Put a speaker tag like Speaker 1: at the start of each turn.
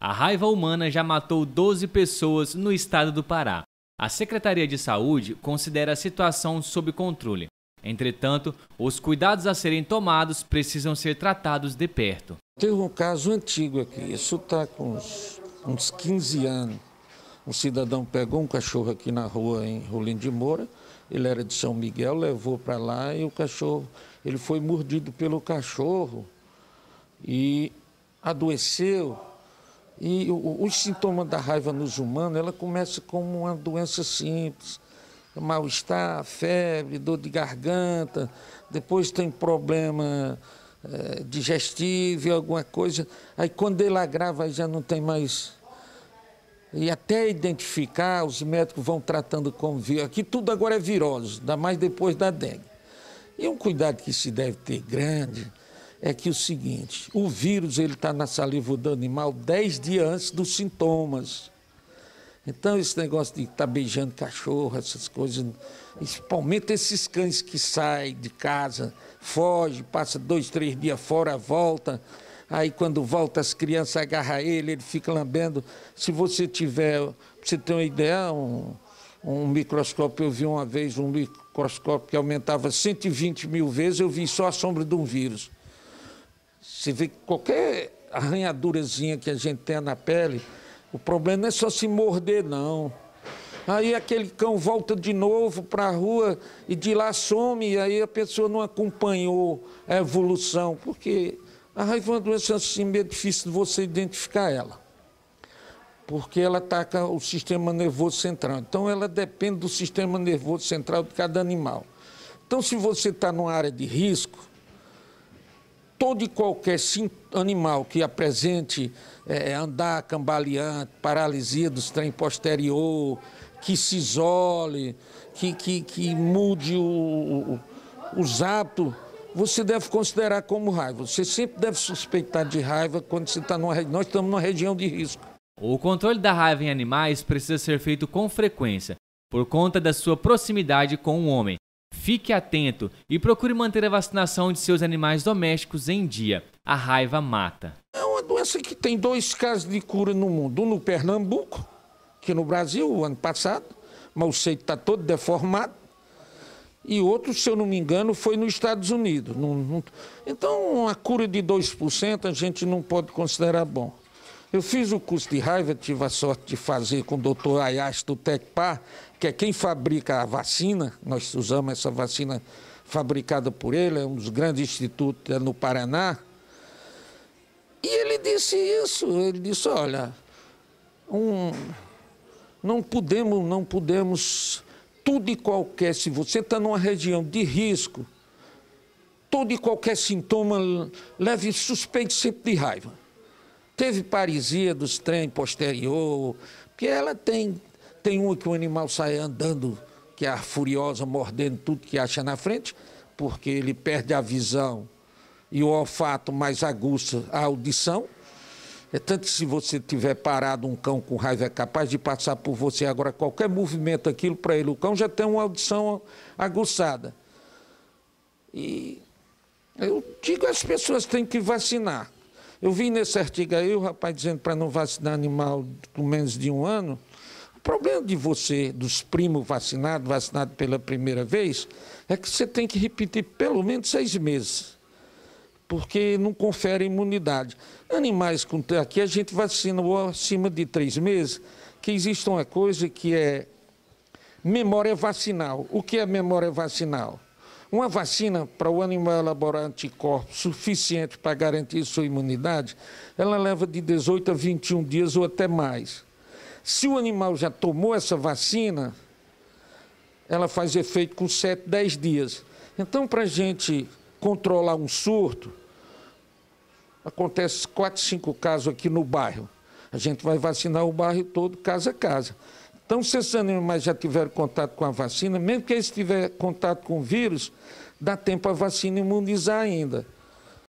Speaker 1: A raiva humana já matou 12 pessoas no estado do Pará. A Secretaria de Saúde considera a situação sob controle. Entretanto, os cuidados a serem tomados precisam ser tratados de perto.
Speaker 2: Teve um caso antigo aqui, isso está com uns, uns 15 anos. Um cidadão pegou um cachorro aqui na rua em Rolim de Moura, ele era de São Miguel, levou para lá e o cachorro, ele foi mordido pelo cachorro e adoeceu e os sintomas da raiva nos humanos, ela começa como uma doença simples, mal-estar, febre, dor de garganta, depois tem problema é, digestivo, alguma coisa. Aí quando ele agrava, já não tem mais. E até identificar, os médicos vão tratando como vírus. Aqui tudo agora é virose, ainda mais depois da dengue. E um cuidado que se deve ter grande é que o seguinte, o vírus ele está na saliva do animal 10 dias antes dos sintomas. Então, esse negócio de estar tá beijando cachorro, essas coisas, principalmente esses cães que saem de casa, foge, passa dois, três dias fora, volta. Aí, quando volta, as crianças agarram ele, ele fica lambendo. Se você tiver, pra você ter uma ideia, um, um microscópio, eu vi uma vez um microscópio que aumentava 120 mil vezes, eu vi só a sombra de um vírus. Se vê qualquer arranhadurazinha que a gente tem na pele, o problema não é só se morder, não. Aí aquele cão volta de novo para a rua e de lá some, e aí a pessoa não acompanhou a evolução, porque a raiva é uma doença assim, meio é difícil de você identificar ela, porque ela ataca tá o sistema nervoso central. Então ela depende do sistema nervoso central de cada animal. Então, se você está numa área de risco, todo e qualquer animal que apresente é, é andar cambaleante, paralisia dos trem posterior, que se isole, que, que, que mude o, o, os hábitos, você deve considerar como raiva. Você sempre deve suspeitar de raiva quando você está numa Nós estamos numa região
Speaker 1: de risco. O controle da raiva em animais precisa ser feito com frequência, por conta da sua proximidade com o homem. Fique atento e procure manter a vacinação de seus animais domésticos em dia. A raiva mata. É
Speaker 2: uma doença que tem dois casos de cura no mundo. Um no Pernambuco, que no Brasil, o ano passado, mas o seio está todo deformado. E outro, se eu não me engano, foi nos Estados Unidos. Então, a cura de 2% a gente não pode considerar bom. Eu fiz o curso de raiva, tive a sorte de fazer com o doutor Ayash do Tecpar, que é quem fabrica a vacina. Nós usamos essa vacina fabricada por ele, é um dos grandes institutos no Paraná. E ele disse isso, ele disse, olha, um, não podemos, não podemos, tudo e qualquer, se você está numa região de risco, todo e qualquer sintoma leve suspeito sempre de raiva. Teve parisia dos trem posterior, porque ela tem, tem uma que o animal sai andando, que é a furiosa, mordendo tudo que acha na frente, porque ele perde a visão e o olfato mais aguça a audição. É tanto que se você tiver parado um cão com raiva é capaz de passar por você agora qualquer movimento aquilo para ele o cão já tem uma audição aguçada. E eu digo às pessoas têm que vacinar. Eu vi nesse artigo aí o rapaz dizendo para não vacinar animal com menos de um ano. O problema de você, dos primos vacinados, vacinado pela primeira vez, é que você tem que repetir pelo menos seis meses, porque não confere imunidade. Animais com aqui a gente vacina acima de três meses, que existe uma coisa que é memória vacinal. O que é memória vacinal? Uma vacina para o animal elaborar anticorpos suficiente para garantir sua imunidade, ela leva de 18 a 21 dias ou até mais. Se o animal já tomou essa vacina, ela faz efeito com 7, 10 dias. Então, para a gente controlar um surto, acontece 4, 5 casos aqui no bairro. A gente vai vacinar o bairro todo, casa a casa. Então, se esses animais já tiveram contato com a vacina, mesmo que eles tiverem contato com o vírus, dá tempo a vacina imunizar ainda.